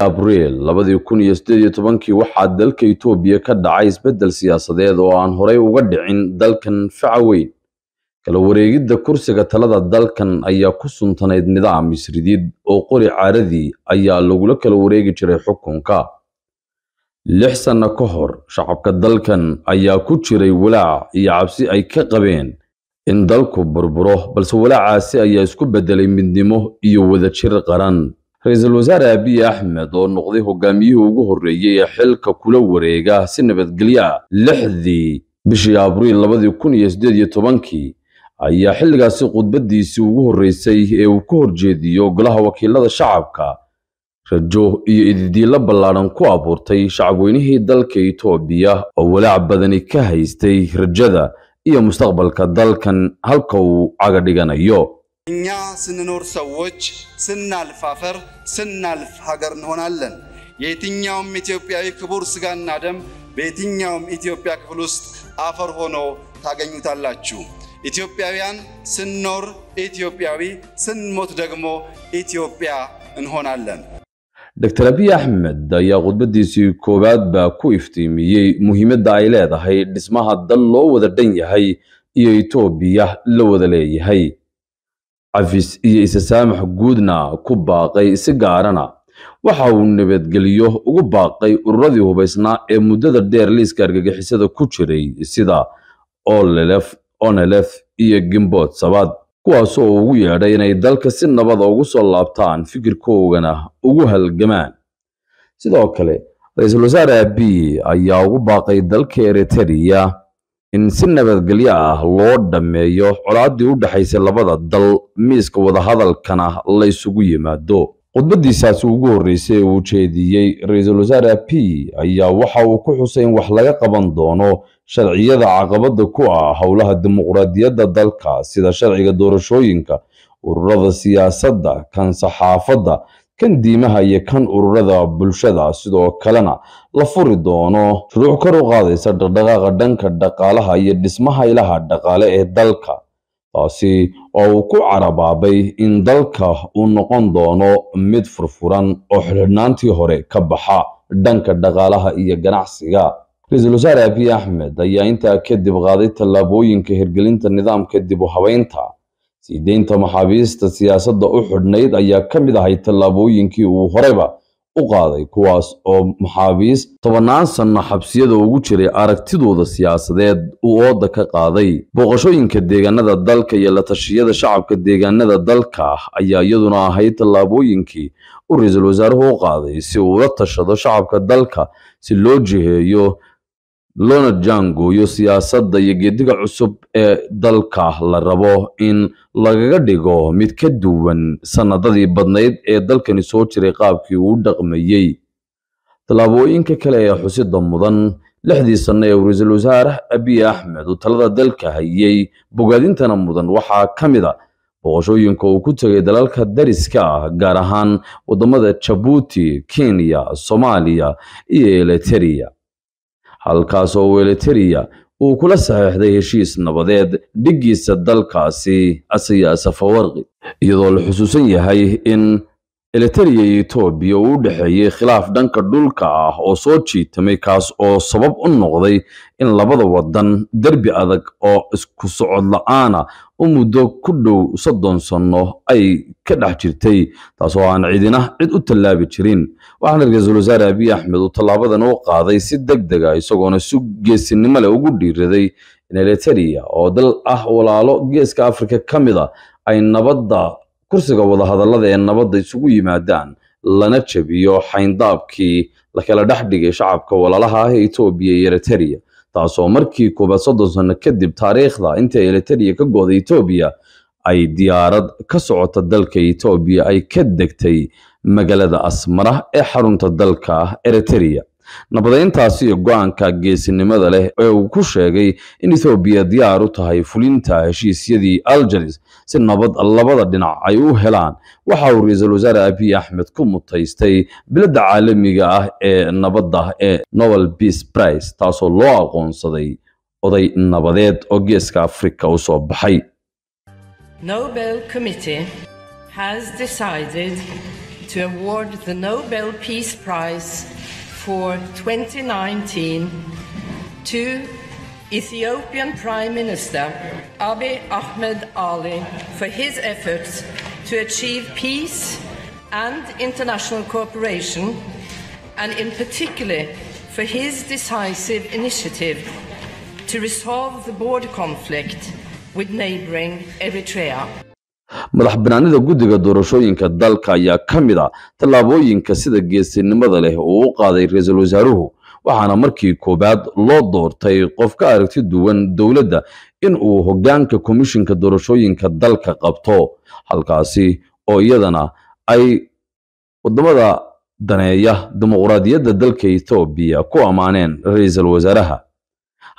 abriil labadii kun iyo sideed iyo tobankii waxaa dalka etoobiya ka dhacay isbeddel siyaasadeed oo aan horey uga dhicin dalkan facaweyn kala wareegidda kursiga talada dalkan ayaa ku suntanayd nidaam isridid oo qori caaradii ayaa lagula kala wareegi jiray xukunka lix sanno ka hor shacabka dalkan ayaa ku jiray walaac iyo cabsi ay ka qabeen in dalku burburo balse walaacaasi ayaa isku beddelay midnimo iyo wadajir qaran ra-iisul wasaare abiy axmed oo noqday hogaamiyihii ugu horreeyey ee xilka kula wareega si nabadgelyo lixdii bishii abriil labadii kun iyo siddeed iyo tobankii ayaa xilligaasi khudbaddiisii ugu horreysay ee uu ka horjeediyo golaha wakiilada shacabka rajo iyo ididiilo ballaadhan ku abuurtay shacabweynihii dalka etoobiya oo walaac badani ka haystay rajada iyo mustaqbalka dalkan halka uu caga dhiganayo እኛ ስንኖር ሰዎች፣ ስናልፍ አፈር፣ ስናልፍ ሀገር እንሆናለን። የትኛውም ኢትዮጵያዊ ክቡር ስጋና ደም በየትኛውም ኢትዮጵያ ክፍል ውስጥ አፈር ሆኖ ታገኙታላችሁ። ኢትዮጵያውያን ስንኖር ኢትዮጵያዊ፣ ስንሞት ደግሞ ኢትዮጵያ እንሆናለን። ዶክተር አብይ አህመድ ayaa khudbadiisii ኮባድ baa ku iftiimiyey muhiimadda ay leedahay dhismaha dal loo wada dhan yahay iyo itoobiya la cafis iyo isa guudna ku baaqay si gaarana waxa uu nabadgelyo ugu baaqay ururadii hubaysnaa ee muddada dheer liiska argagixisada ku jiray sida olelef onelef iyo gimbood sabaad kuwaasoo uu ugu yeedhay inay dalka si nabada ah ugu soo laabtaan fikirkoogana ugu halgamaan sidoo kale ra-iisul wasaare abiy ayaa ugu baaqay dalka eritariya in si nabadgelyo ah loo dhammeeyo colaaddii u dhexaysay labada dal miiska wadahadalkana la ysugu yimaado khudbadiisaasi ugu horreysay ee uu jeediyey ra-iisul wasaare abiy ayaa waxa uu ku xusay in wax laga qaban doono sharciyada caqabadda ku ah howlaha dimuqraadiyadda dalka sida sharciga doorashooyinka ururada siyaasadda kan saxaafadda kan diimaha iyo kan ururada bulshada sidoo kalena la furi doono shuruuc kor u qaadaysa dhaqdhaqaaqa dhanka dhaqaalaha iyo dhismaha ilaha dhaqaale ee dalka taasi oo uu ku carabaabay in dalka uu noqon doono mid furfuran oo xidhnaantii hore ka baxa dhanka dhaqaalaha iyo ganacsiga ra-iisul wasaare abiy axmed ayaa intaa kadib qaaday tallaabooyinka hirgelinta nidaamka dib u habeynta sii deynta maxaabiista siyaasadda u xidhnayd ayaa ka mid ahay tallaabooyinkii uu horeba u qaaday kuwaas oo maxaabiis tobannaan sanna xabsiyada ugu jiray aragtidooda siyaasadeed uu oodda ka qaaday booqashooyinka deegaanada dalka iyo la tashiyada shacabka deegaanada dalka ah ayaa iyaduna ahayd tallaabooyinkii uu ra-iisul wasaaruhu u qaaday si uu ula tashado shacabka dalka si loo jiheeyo loona jaangooyo siyaasadda iyo geediga cusub ee dalka la rabo in lagaga dhigo mid ka duwan sannadadii badnayd ee dalkani soo jiray qaabkii uu dhaqmayey tallaabooyinka kale ee xusida mudan lixdii sanno ee ra-iisul wasaare abiy axmed uu talada dalka hayey bogaadintana mudan waxaa ka mid a ah booqashooyinka uu ku tegay dalalka dariska ah gaar ahaan waddamada jabuuti kenya soomaaliya iyo eliteria halkaasoo welitariya uu kula saxeixday heshiis nabadeed dhiggiisa dalkaasi asiya safawarqi iyadoo la xusuusan yahay in elitariya iyo etoobiya uu u dhexeeyey khilaaf dhanka dhulka ah oo soo jiitamay kaas oo sabab u noqday in labada waddan derbi adag oo isku socod la-aana u muddo ku dhow soddon sanno ay ka dhex jirtay taasoo aan cidina cid u tallaabi jirin waxaana ra-iisul wasaare abiy axmed uu tallaabadan u qaaday si deg dega ah, isagoona si geesinimo leh ugu dhiiraday in elitariya oo dal ah walaalo geeska afrika ka mid a ah, ay nabadda kursiga wadahadallada ee nabadda isugu yimaadaan lana jebiyo xayndaabkii lakala dhex dhigay shacabka walaalaha ah ee etoobiya iyo eriteria taasoo markii kuba soddon sano kadib taariikhda inta eriteria ka gooday etoobiya ay diyaarad ka socota dalka etoobiya ay ka degtay magaalada asmara ee xarunta dalka ah, eriteria nabadayntaasi iyo go-aanka geesinimada leh ee uu ku sheegay in ethoobiya diyaar u tahay fulinta heshiisyadii algeris si nabad labada dhinac ay u helaan waxa uu ra-iisul wasaare abiy axmed ku mutaystay biladda caalamiga ah ee nabadda ee nobel peace price taasoo loo aqoonsaday oday nabadeed oo geeska afrika u soo baxay for 2019 to Ethiopian Prime Minister Abiy Ahmed Ali for his efforts to achieve peace and international cooperation, and in particular for his decisive initiative to resolve the border conflict with neighbouring Eritrea. madax banaanida guddiga doorashooyinka dalka ayaa ka mid a ah tallaabooyinka sida geesinimada leh uu u qaaday ra-iisul wasaaruhu waxaana markii koowaad loo doortay qof ka aragti duwan dowladda in uu hoggaanka komishinka doorashooyinka dalka qabto halkaasi oo iyadana ay waddamada daneeya dimuqraadiyadda dalka etoobiya ku ammaaneen ra-iisul wasaaraha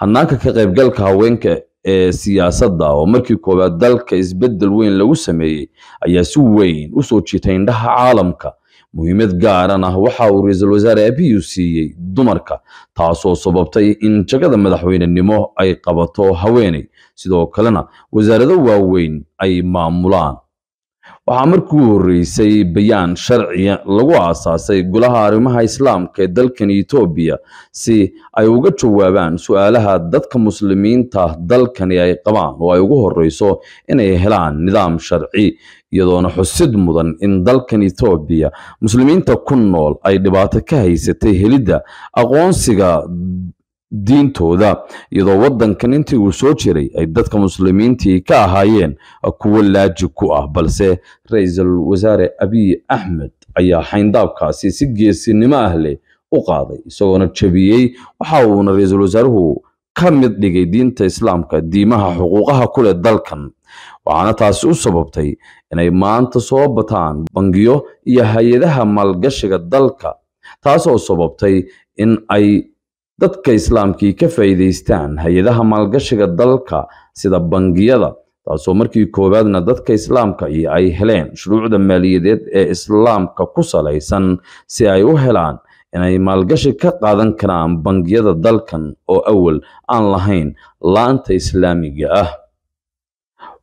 hannaanka ka qaybgalka haweenka ee siyaasadda oo markii koowaad dalka isbeddel weyn lagu sameeyey ayaa si weyn u soo jiitay indhaha caalamka muhiimad gaaran ah waxa uu ra-iisul wasaare abiyu siiyey dumarka taasoo sababtay in jagada madaxweynenimo ay qabato haweenay sidoo kalena wasaarado waaweyn ay maamulaan waxaa markii horreysay bayaan sharci lagu aasaasay golaha arrimaha islaamka ee dalkan etoobiya si ay uga jawaabaan su-aalaha dadka muslimiinta dalkani ay qabaan oo ay ugu horreyso inay helaan nidaam sharci iyadoona xusid mudan in dalkan etoobiya muslimiinta ku nool ay dhibaato ka haysatay helidda aqoonsiga diintooda iyadoo waddankan intii uu soo jiray ay dadka muslimiintii ka ahaayeen kuwo laaji ku ah balse ra-iisul wasaare abiy axmed ayaa xayndaabkaasi si geesinimo ah leh u qaaday isagoona jabiyey waxa uuna ra-iisul wasaaruhu ka mid dhigay diinta islaamka diimaha xuquuqaha ku leh dalkan waxaana taasi u sababtay inay maanta soo bataan bangiyo iyo hay-adaha maalgashiga dalka taasoo sababtay in ay dadka islaamkii ka faa'iidaystaan hay-adaha maalgashiga dalka sida bangiyada taasoo markii koowaadna dadka islaamka iyo ay heleen shuruucda maaliyadeed ee islaamka ku salaysan si ay u helaan inay maalgashi ka qaadan karaan bangiyada dalkan oo awal aan lahayn laanta islaamiga ah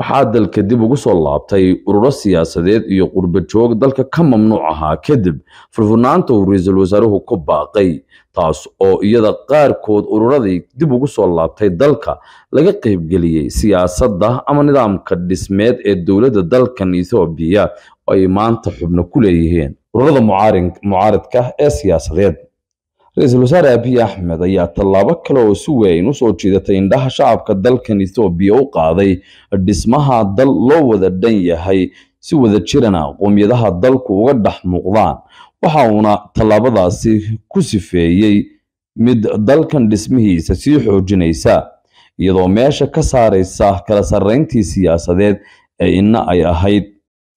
waxaa dalka dib ugu soo laabtay ururo siyaasadeed iyo qurba dalka ka mamnuuc ahaa kadib furfurnaanta uu ra-iisul wasaaruhu ku baaqay taas oo iyada qaarkood ururadii dib ugu soo laabtay dalka laga qaybgeliyey siyaasadda ama nidaamka dhismeed ee dowladda dalkan ethoobiya oo ay maanta xubno ku leeyihiin ururada mucaaridka ee siyaasadeed ra-iisul wasaare abiy axmed ayaa tallaabo kale oo si weyn usoo jiidatay indhaha shacabka dalkan ethoobiya u qaaday dhismaha dal loo wada dhan yahay si wada jirana qoomiyadaha dalku uga dhex muuqdaan waxa uuna tallaabadaasi ku sifeeyey mid dalkan dhismihiisa sii xoojinaysa iyadoo meesha ka saaraysa kala sarrayntii siyaasadeed ee inna ay ahayd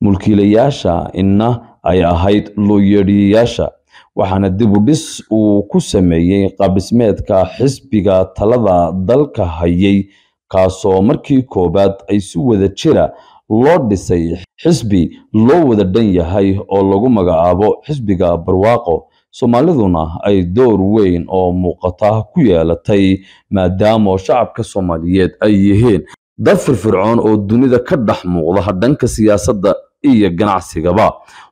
mulkiilayaasha inna ay ahayd looyeedhiyayaasha waxaana dib u dhis uu ku sameeyey qaabdhismeedka xisbiga talada dalka hayay kaasoo markii koowaad ay si wada jira ah loo dhisay xisbi loo wada dhan yahay oo lagu magacaabo xisbiga barwaaqo soomaaliduna ay door weyn oo muuqata ku yeelatay maadaama shacabka soomaaliyeed ay yihiin dad firfircoon oo dunida ka dhex muuqda dhanka siyaasadda iyo ganacsigaba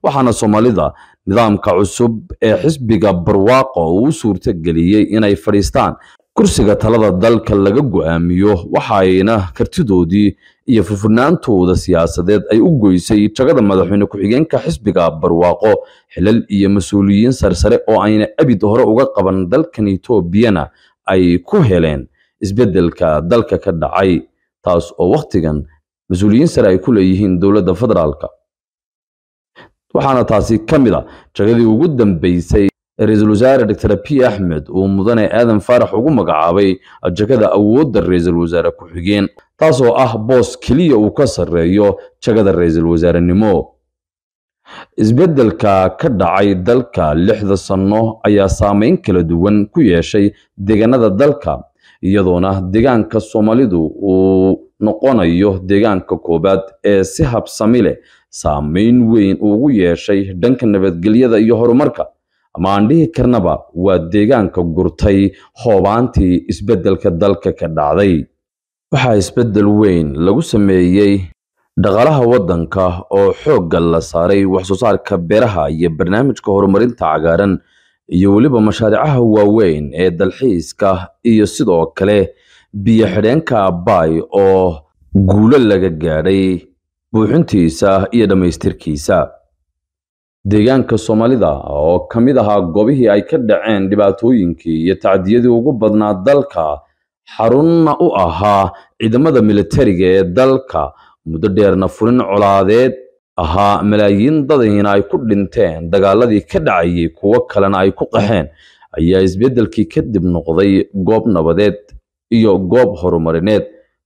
waxaana soomaalida nidaamka cusub ee xisbiga barwaaqo uu u suurtogeliyey inay fadhiistaan kursiga talada dalka laga go'aamiyo waxayna kartidoodii iyo fufurnaantooda siyaasadeed ay u goysay jagada madaxweyne ku-xigeenka xisbiga barwaaqo xilal iyo mas-uuliyiin sarsare oo ayna abid hore uga qaban dalkan etoobiyana ay ku heleen isbeddelka dalka ka dhacay taas oo wakhtigan mas-uuliyiin sare ay ku leeyihiin dowladda federaalka waxaana taasi ka mid ah jagadii ugu dambeysay ee ra-iisul wasaare dor b axmed uu mudane aadan faarax ugu magacaabay jagada awoodda ra-iisul wasaare ku-xigeen taasoo ah boos keliya uu ka sarreeyo jagada ra-iisul wasaarenimo isbeddelka ka dhacay dalka lixda sanno ayaa saameyn kala duwan ku yeeshay deegaanada dalka iyadoona deegaanka soomaalidu uu noqonayo deegaanka koowaad ee si habsami leh saameyn weyn ugu yeeshay dhanka nabadgelyada iyo horumarka ama aan dhihi karnaba waa deegaanka gurtay hoobaantii isbeddelka dalka ka dhacday waxaa isbeddel weyn lagu sameeyey dhaqaalaha waddanka oo xoogga la saaray waxsoo saarka beeraha iyo barnaamijka horumarinta cagaaran iyo weliba mashaariicaha waaweyn ee dalxiiska iyo sidoo kale biyo xidheenka abaay oo guulo laga gaadhay buuxintiisa iyo dhammaystirkiisa deegaanka soomaalida oo ka mid ahaa goobihii ay ka dhaceen dhibaatooyinkii iyo tacdiyadii ugu badnaa dalka xarunna u ahaa ciidamada militariga ee dalka muddo dheerna fulin colaadeed ahaa malaayiin dadayna ay ku dhinteen dagaaladii ka dhacayay kuwo kalena ay ku qaxeen ayaa isbeddelkii kadib noqday goob nabadeed iyo goob horumarineed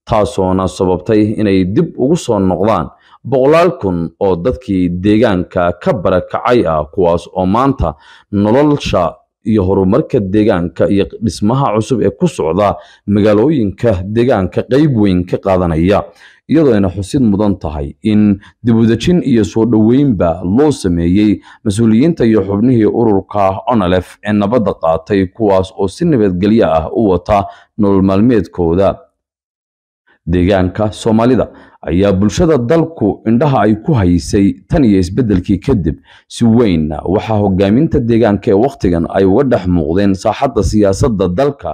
taasoona sababtay inay dib ugu soo noqdaan boqolaal kun oo dadkii deegaanka ka barakacay ah kuwaas oo maanta nololsha iyo horumarka deegaanka iyo dhismaha cusub ee ku socda magaalooyinka deegaanka qeyb weyn ka qaadanaya iyadoo xusid mudan tahay in dibudejin iyo soo dhoweynba loo sameeyey mas-uuliyiinta iyo xubnihii ururka onalef ee nabadda qaatay kuwaas oo si nabadgelya ah u wata nolol maalmeedkooda deegaanka soomaalida ayaa bulshada dalku indhaha ay ku haysay tan iyo isbeddelkii kadib si weyn waxaa hogaaminta deegaanka ee wakhtigan ay uga dhex muuqdeen saaxadda siyaasadda dalka